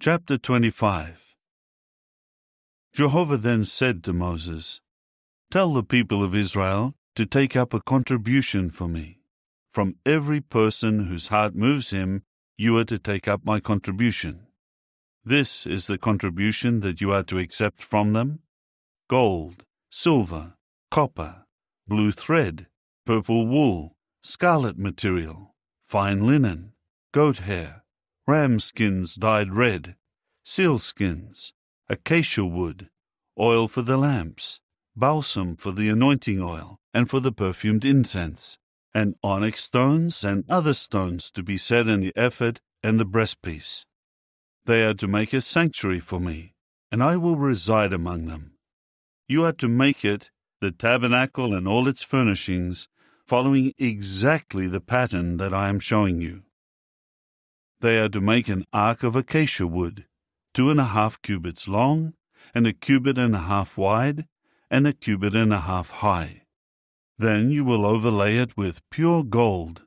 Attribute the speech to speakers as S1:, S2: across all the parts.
S1: Chapter 25 Jehovah then said to Moses, Tell the people of Israel to take up a contribution for me. From every person whose heart moves him, you are to take up my contribution. This is the contribution that you are to accept from them gold, silver, copper, blue thread, purple wool, scarlet material, fine linen, goat hair ram skins dyed red, sealskins, acacia wood, oil for the lamps, balsam for the anointing oil and for the perfumed incense, and onyx stones and other stones to be set in the ephod and the breastpiece. They are to make a sanctuary for me, and I will reside among them. You are to make it, the tabernacle and all its furnishings, following exactly the pattern that I am showing you. They are to make an ark of acacia wood, two and a half cubits long, and a cubit and a half wide, and a cubit and a half high. Then you will overlay it with pure gold.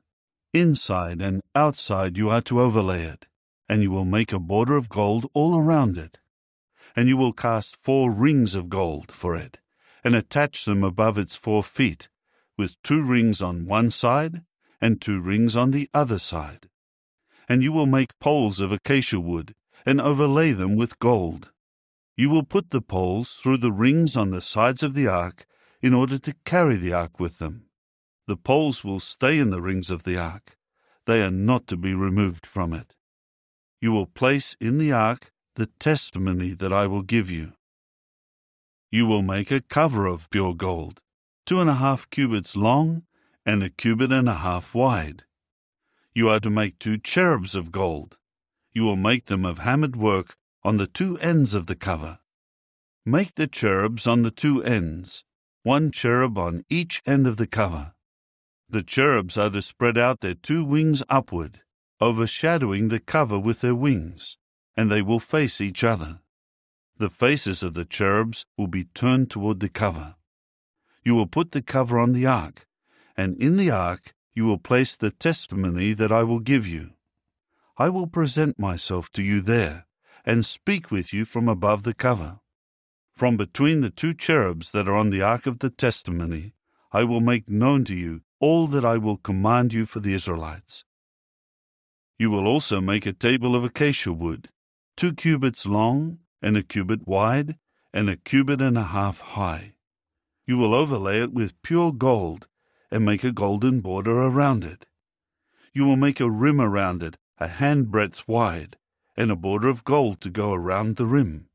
S1: Inside and outside you are to overlay it, and you will make a border of gold all around it. And you will cast four rings of gold for it, and attach them above its four feet, with two rings on one side and two rings on the other side. And you will make poles of acacia wood, and overlay them with gold. You will put the poles through the rings on the sides of the ark, in order to carry the ark with them. The poles will stay in the rings of the ark, they are not to be removed from it. You will place in the ark the testimony that I will give you. You will make a cover of pure gold, two and a half cubits long, and a cubit and a half wide. You are to make two cherubs of gold. You will make them of hammered work on the two ends of the cover. Make the cherubs on the two ends, one cherub on each end of the cover. The cherubs are to spread out their two wings upward, overshadowing the cover with their wings, and they will face each other. The faces of the cherubs will be turned toward the cover. You will put the cover on the ark, and in the ark you will place the testimony that I will give you. I will present myself to you there, and speak with you from above the cover. From between the two cherubs that are on the ark of the testimony, I will make known to you all that I will command you for the Israelites. You will also make a table of acacia wood, two cubits long, and a cubit wide, and a cubit and a half high. You will overlay it with pure gold and make a golden border around it. You will make a rim around it, a handbreadth wide, and a border of gold to go around the rim.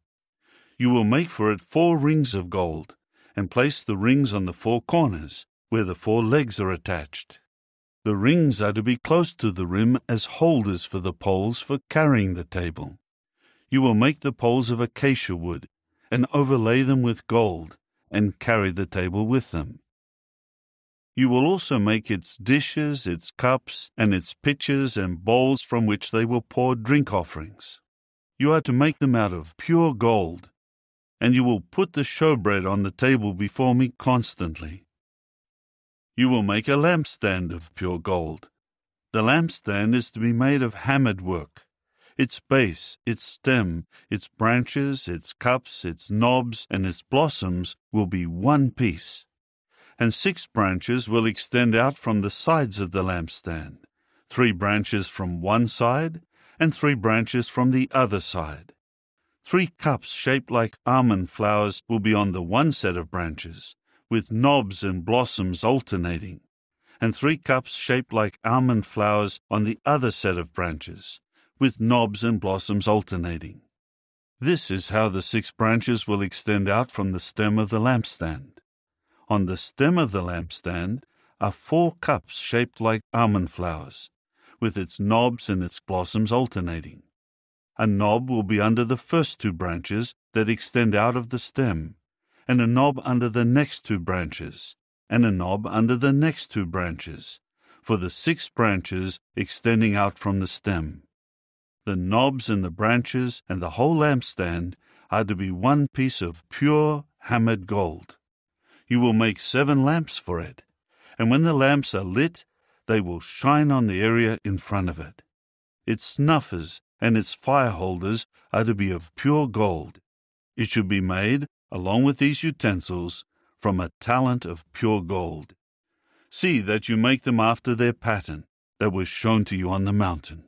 S1: You will make for it four rings of gold, and place the rings on the four corners, where the four legs are attached. The rings are to be close to the rim as holders for the poles for carrying the table. You will make the poles of acacia wood, and overlay them with gold, and carry the table with them. You will also make its dishes, its cups, and its pitchers and bowls from which they will pour drink offerings. You are to make them out of pure gold, and you will put the showbread on the table before me constantly. You will make a lampstand of pure gold. The lampstand is to be made of hammered work. Its base, its stem, its branches, its cups, its knobs, and its blossoms will be one piece and six branches will extend out from the sides of the lampstand, three branches from one side, and three branches from the other side. Three cups shaped like almond flowers will be on the one set of branches, with knobs and blossoms alternating, and three cups shaped like almond flowers on the other set of branches, with knobs and blossoms alternating. This is how the six branches will extend out from the stem of the lampstand. On the stem of the lampstand are four cups shaped like almond flowers, with its knobs and its blossoms alternating. A knob will be under the first two branches that extend out of the stem, and a knob under the next two branches, and a knob under the next two branches, for the six branches extending out from the stem. The knobs and the branches and the whole lampstand are to be one piece of pure hammered gold. You will make seven lamps for it, and when the lamps are lit, they will shine on the area in front of it. Its snuffers and its fire holders are to be of pure gold. It should be made, along with these utensils, from a talent of pure gold. See that you make them after their pattern that was shown to you on the mountain.